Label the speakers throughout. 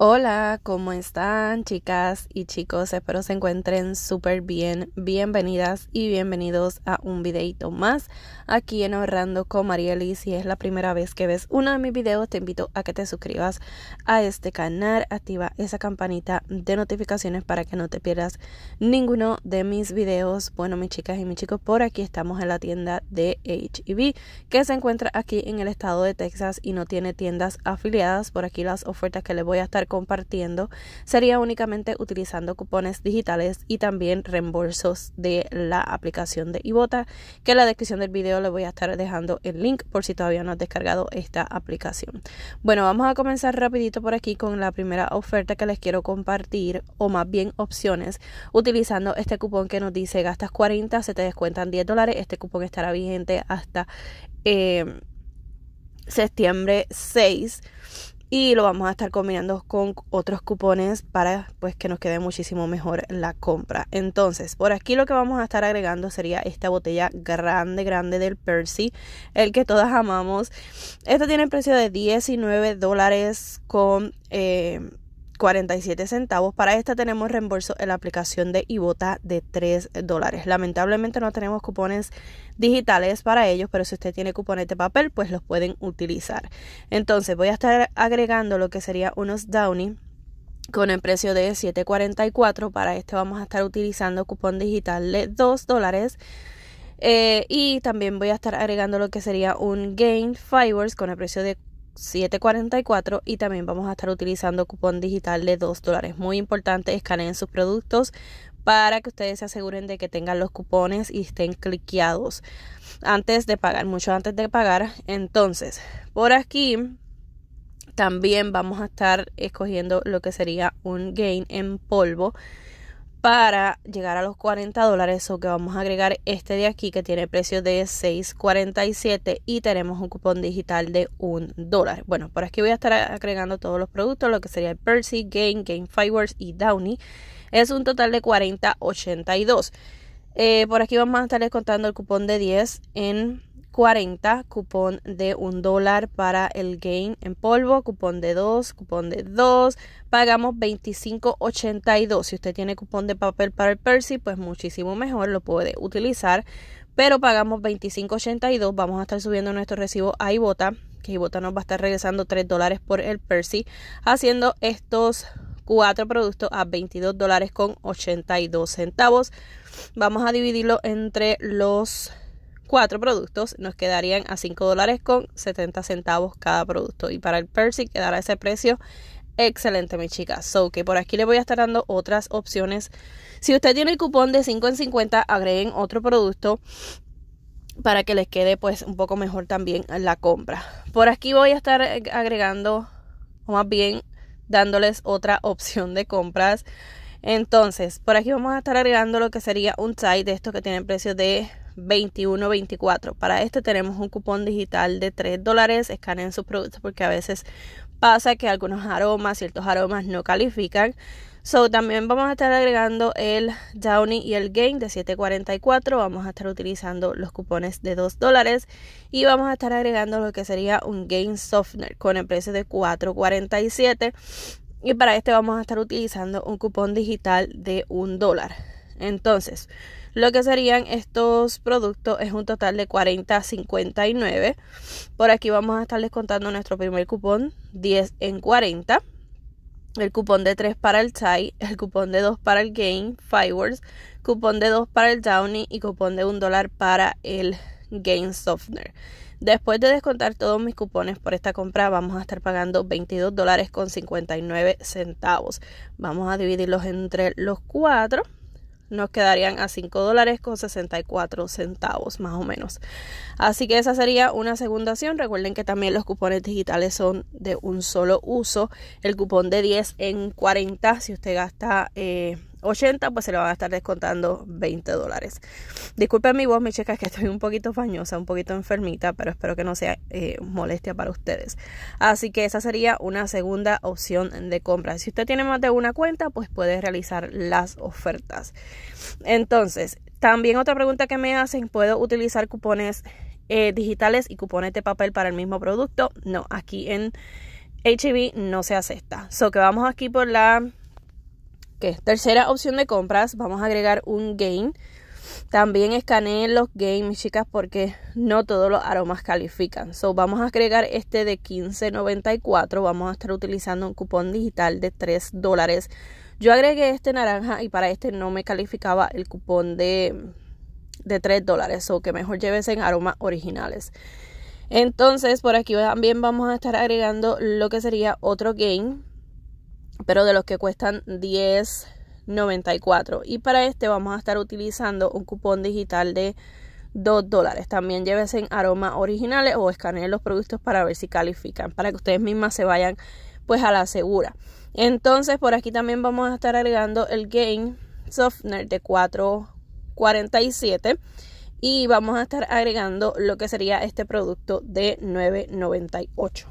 Speaker 1: Hola, ¿cómo están chicas y chicos? Espero se encuentren súper bien. Bienvenidas y bienvenidos a un videito más aquí en Ahorrando con Marieli. Si es la primera vez que ves uno de mis videos, te invito a que te suscribas a este canal. Activa esa campanita de notificaciones para que no te pierdas ninguno de mis videos. Bueno, mis chicas y mis chicos, por aquí estamos en la tienda de HEB que se encuentra aquí en el estado de Texas y no tiene tiendas afiliadas. Por aquí las ofertas que les voy a estar compartiendo sería únicamente utilizando cupones digitales y también reembolsos de la aplicación de Ibota, que en la descripción del video le voy a estar dejando el link por si todavía no has descargado esta aplicación. Bueno, vamos a comenzar rapidito por aquí con la primera oferta que les quiero compartir o más bien opciones utilizando este cupón que nos dice gastas 40, se te descuentan 10 dólares. Este cupón estará vigente hasta eh, septiembre 6 y lo vamos a estar combinando con otros cupones para pues que nos quede muchísimo mejor la compra. Entonces, por aquí lo que vamos a estar agregando sería esta botella grande, grande del Percy, el que todas amamos. Esto tiene el precio de 19 dólares con... Eh, 47 centavos. Para esta tenemos reembolso en la aplicación de Ibota de 3 dólares. Lamentablemente no tenemos cupones digitales para ellos, pero si usted tiene cupones de papel, pues los pueden utilizar. Entonces voy a estar agregando lo que sería unos Downy con el precio de 7.44. Para este vamos a estar utilizando cupón digital de 2 dólares. Eh, y también voy a estar agregando lo que sería un Gain Fibers con el precio de 7.44 y también vamos a estar utilizando cupón digital de 2 dólares. Muy importante, escaneen sus productos para que ustedes se aseguren de que tengan los cupones y estén cliqueados antes de pagar, mucho antes de pagar. Entonces, por aquí también vamos a estar escogiendo lo que sería un gain en polvo para llegar a los 40 dólares o que vamos a agregar este de aquí que tiene precio de 6.47 y tenemos un cupón digital de 1 dólar bueno por aquí voy a estar agregando todos los productos lo que sería el Percy, Game, Game Fireworks y Downy es un total de 40.82 eh, por aquí vamos a estar contando el cupón de 10 en 40, cupón de un dólar para el gain en polvo, cupón de 2, cupón de 2, pagamos 25.82. Si usted tiene cupón de papel para el Percy, pues muchísimo mejor, lo puede utilizar, pero pagamos 25.82, vamos a estar subiendo nuestro recibo a Ibota, que Ibota nos va a estar regresando 3 dólares por el Percy, haciendo estos cuatro productos a 22 dólares con 82 centavos. Vamos a dividirlo entre los cuatro productos, nos quedarían a 5 dólares con 70 centavos cada producto. Y para el Percy quedará ese precio excelente, mis chicas. So que por aquí les voy a estar dando otras opciones. Si usted tiene el cupón de 5 en 50, agreguen otro producto para que les quede pues un poco mejor también la compra. Por aquí voy a estar agregando, o más bien dándoles otra opción de compras. Entonces, por aquí vamos a estar agregando lo que sería un site de estos que tienen precio de 21 24 Para este tenemos un cupón digital de 3 dólares. Escaneen sus productos porque a veces pasa que algunos aromas, ciertos aromas no califican. So, también vamos a estar agregando el Downy y el Gain de 7.44. Vamos a estar utilizando los cupones de 2 dólares y vamos a estar agregando lo que sería un Gain Softener con el precio de 4.47. Y para este vamos a estar utilizando un cupón digital de 1 dólar. Entonces, lo que serían estos productos es un total de $40.59. Por aquí vamos a estar descontando nuestro primer cupón 10 en 40. El cupón de 3 para el Chai, el cupón de 2 para el Game, Fireworks, cupón de 2 para el Downy y cupón de 1 dólar para el Game Softener. Después de descontar todos mis cupones por esta compra, vamos a estar pagando $22.59. dólares con centavos. Vamos a dividirlos entre los cuatro nos quedarían a 5 dólares con 64 centavos más o menos. Así que esa sería una segunda acción. Recuerden que también los cupones digitales son de un solo uso. El cupón de 10 en 40 si usted gasta eh, 80, pues se le van a estar descontando 20 dólares. Disculpen mi voz, mis chicas, que estoy un poquito fañosa, un poquito enfermita, pero espero que no sea eh, molestia para ustedes. Así que esa sería una segunda opción de compra. Si usted tiene más de una cuenta, pues puede realizar las ofertas. Entonces, también otra pregunta que me hacen, ¿puedo utilizar cupones eh, digitales y cupones de papel para el mismo producto? No, aquí en H&B e no se acepta. So que vamos aquí por la tercera opción de compras, vamos a agregar un gain. También escaneen los gain, chicas, porque no todos los aromas califican. So, vamos a agregar este de 15.94. Vamos a estar utilizando un cupón digital de 3 dólares. Yo agregué este naranja y para este no me calificaba el cupón de, de 3 dólares. O que mejor lleves en aromas originales. Entonces, por aquí también vamos a estar agregando lo que sería otro gain pero de los que cuestan 10.94. Y para este vamos a estar utilizando un cupón digital de 2 dólares. También en aromas originales o escaneen los productos para ver si califican, para que ustedes mismas se vayan pues a la segura. Entonces por aquí también vamos a estar agregando el game Softener de 4.47 y vamos a estar agregando lo que sería este producto de 9.98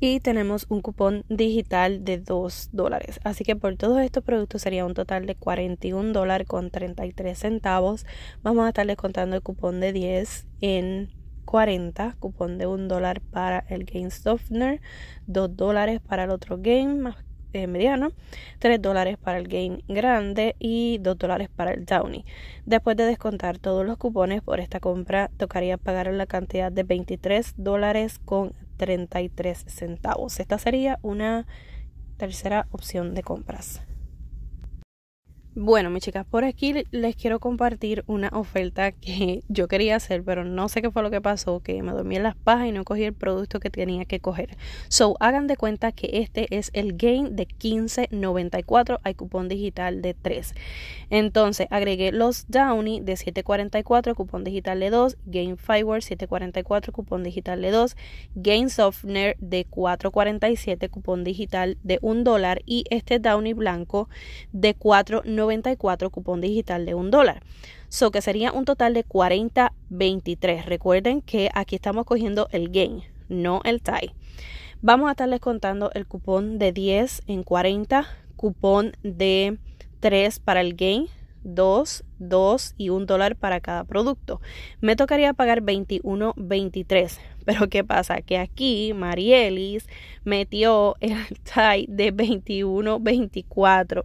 Speaker 1: y tenemos un cupón digital de 2 dólares. Así que por todos estos productos sería un total de 41 dólares con 33 centavos. Vamos a estar contando el cupón de 10 en 40, cupón de 1 dólar para el Game Softener, 2 dólares para el otro game más eh, mediano, 3 dólares para el game grande y 2 dólares para el downy. Después de descontar todos los cupones por esta compra, tocaría pagar la cantidad de 23 dólares con 33 centavos. Esta sería una tercera opción de compras. Bueno, mis chicas, por aquí les quiero compartir una oferta que yo quería hacer, pero no sé qué fue lo que pasó, que me dormí en las pajas y no cogí el producto que tenía que coger. So, hagan de cuenta que este es el gain de 15.94, hay cupón digital de 3. Entonces, agregué los Downy de 7.44, cupón digital de 2, Gain Fiber 7.44, cupón digital de 2, Gain Softener de 4.47, cupón digital de 1 dólar y este Downy blanco de 4.94 cupón digital de un dólar. So que sería un total de 40.23. Recuerden que aquí estamos cogiendo el gain, no el tie. Vamos a estarles contando el cupón de 10 en 40, cupón de 3 para el gain, 2, 2 y un dólar para cada producto. Me tocaría pagar 21.23, Pero ¿qué pasa? Que aquí Marielis metió el tie de 21.24.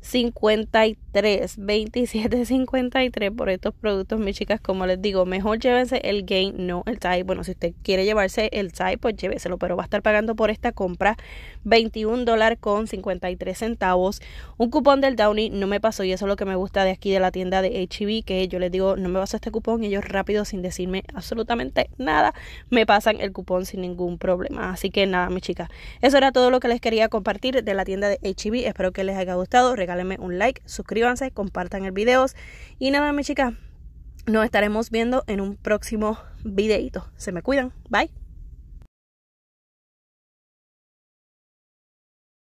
Speaker 1: 53, 53 por estos productos, mis chicas. Como les digo, mejor llévense el gain, no el tie. Bueno, si usted quiere llevarse el tie, pues lléveselo, pero va a estar pagando por esta compra 21 dólares con 53 centavos. Un cupón del Downy no me pasó y eso es lo que me gusta de aquí de la tienda de HB, e que yo les digo, no me pasó este cupón, y ellos rápido, sin decirme absolutamente nada, me pasan el cupón sin ningún problema. Así que nada, mis chicas, eso era todo lo que les quería compartir de la tienda de HB. E Espero que les haya gustado regálenme un like, suscríbanse, compartan el video. Y nada, mi chica, nos estaremos viendo en un próximo videito. Se me cuidan. Bye.